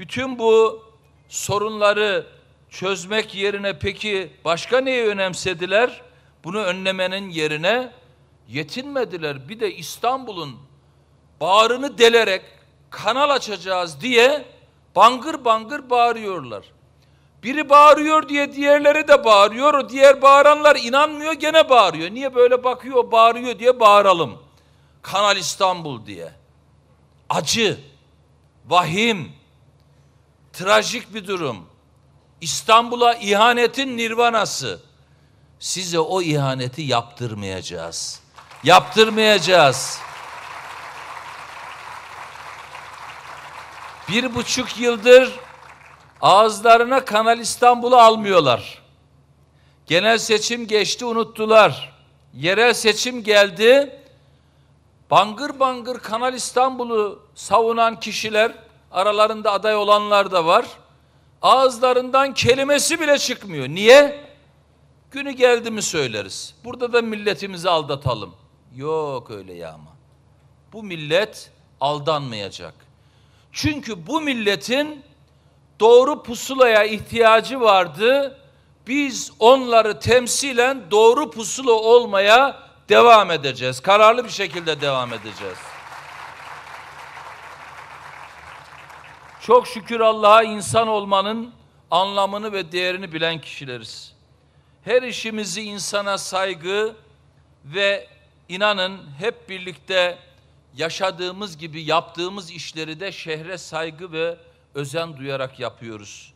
Bütün bu sorunları çözmek yerine peki başka neyi önemsediler? Bunu önlemenin yerine yetinmediler. Bir de İstanbul'un bağrını delerek kanal açacağız diye bangır bangır bağırıyorlar. Biri bağırıyor diye diğerleri de bağırıyor. O diğer bağıranlar inanmıyor gene bağırıyor. Niye böyle bakıyor bağırıyor diye bağıralım. Kanal İstanbul diye. Acı, vahim, trajik bir durum. İstanbul'a ihanetin nirvanası. Size o ihaneti yaptırmayacağız. Yaptırmayacağız. Bir buçuk yıldır ağızlarına Kanal İstanbul'u almıyorlar. Genel seçim geçti unuttular. Yerel seçim geldi. Bangır bangır Kanal İstanbul'u savunan kişiler Aralarında aday olanlar da var. Ağızlarından kelimesi bile çıkmıyor. Niye? Günü geldi mi söyleriz. Burada da milletimizi aldatalım. Yok öyle ya yağma. Bu millet aldanmayacak. Çünkü bu milletin doğru pusulaya ihtiyacı vardı. Biz onları temsilen doğru pusula olmaya devam edeceğiz. Kararlı bir şekilde devam edeceğiz. Çok şükür Allah'a insan olmanın anlamını ve değerini bilen kişileriz. Her işimizi insana saygı ve inanın hep birlikte yaşadığımız gibi yaptığımız işleri de şehre saygı ve özen duyarak yapıyoruz.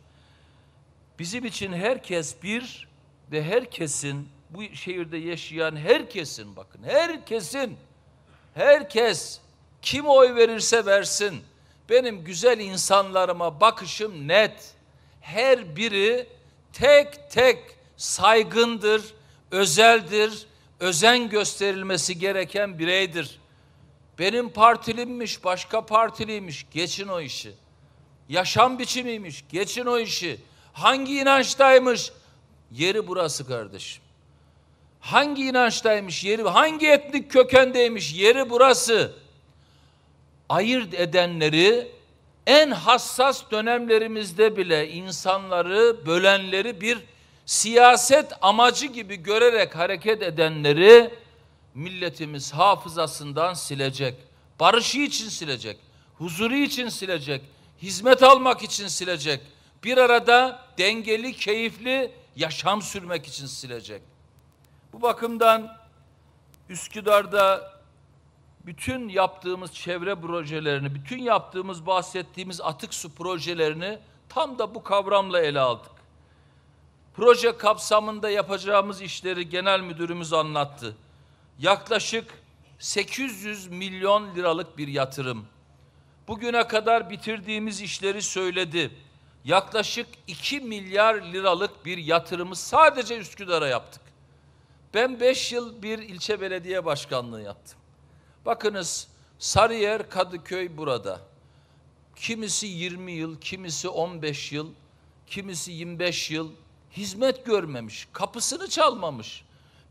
Bizim için herkes bir ve herkesin bu şehirde yaşayan herkesin bakın herkesin herkes kim oy verirse versin benim güzel insanlarıma bakışım net. Her biri tek tek saygındır, özeldir, özen gösterilmesi gereken bireydir. Benim partilimmiş, başka partiliymiş, geçin o işi. Yaşam biçimiymiş, geçin o işi. Hangi inançtaymış? Yeri burası kardeşim. Hangi inançtaymış yeri, hangi etnik kökendeymiş yeri burası ayırt edenleri en hassas dönemlerimizde bile insanları bölenleri bir siyaset amacı gibi görerek hareket edenleri milletimiz hafızasından silecek. Barışı için silecek, huzuru için silecek, hizmet almak için silecek. Bir arada dengeli, keyifli yaşam sürmek için silecek. Bu bakımdan Üsküdar'da bütün yaptığımız çevre projelerini, bütün yaptığımız bahsettiğimiz atık su projelerini tam da bu kavramla ele aldık. Proje kapsamında yapacağımız işleri genel müdürümüz anlattı. Yaklaşık 800 milyon liralık bir yatırım. Bugüne kadar bitirdiğimiz işleri söyledi. Yaklaşık 2 milyar liralık bir yatırımı sadece Üsküdar'a yaptık. Ben 5 yıl bir ilçe belediye başkanlığı yaptım. Bakınız Sarıyer, Kadıköy burada. Kimisi 20 yıl, kimisi 15 yıl, kimisi 25 yıl hizmet görmemiş, kapısını çalmamış.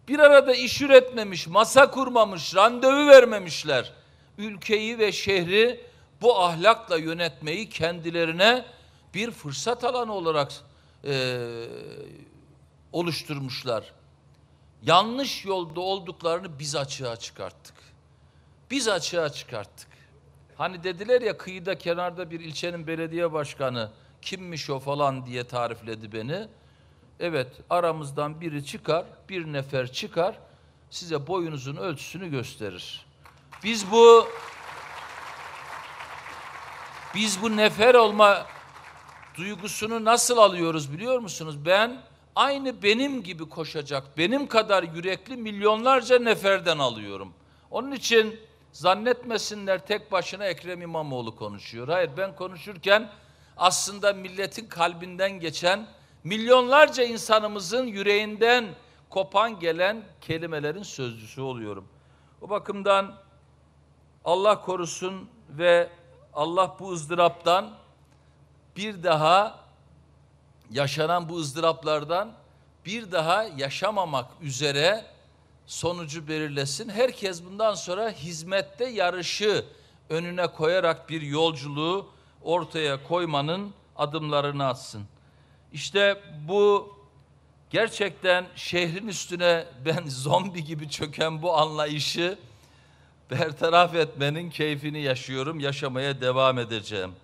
Bir arada iş üretmemiş, masa kurmamış, randevu vermemişler. Ülkeyi ve şehri bu ahlakla yönetmeyi kendilerine bir fırsat alanı olarak e, oluşturmuşlar. Yanlış yolda olduklarını biz açığa çıkarttık biz açığa çıkarttık. Hani dediler ya kıyıda kenarda bir ilçenin belediye başkanı kimmiş o falan diye tarifledi beni. Evet aramızdan biri çıkar, bir nefer çıkar size boyunuzun ölçüsünü gösterir. Biz bu biz bu nefer olma duygusunu nasıl alıyoruz biliyor musunuz? Ben aynı benim gibi koşacak, benim kadar yürekli milyonlarca neferden alıyorum. Onun için Zannetmesinler tek başına Ekrem İmamoğlu konuşuyor. Hayır ben konuşurken aslında milletin kalbinden geçen milyonlarca insanımızın yüreğinden kopan gelen kelimelerin sözcüsü oluyorum. O bakımdan Allah korusun ve Allah bu ızdıraptan bir daha yaşanan bu ızdıraplardan bir daha yaşamamak üzere sonucu belirlesin. Herkes bundan sonra hizmette yarışı önüne koyarak bir yolculuğu ortaya koymanın adımlarını atsın. İşte bu gerçekten şehrin üstüne ben zombi gibi çöken bu anlayışı bertaraf etmenin keyfini yaşıyorum, yaşamaya devam edeceğim.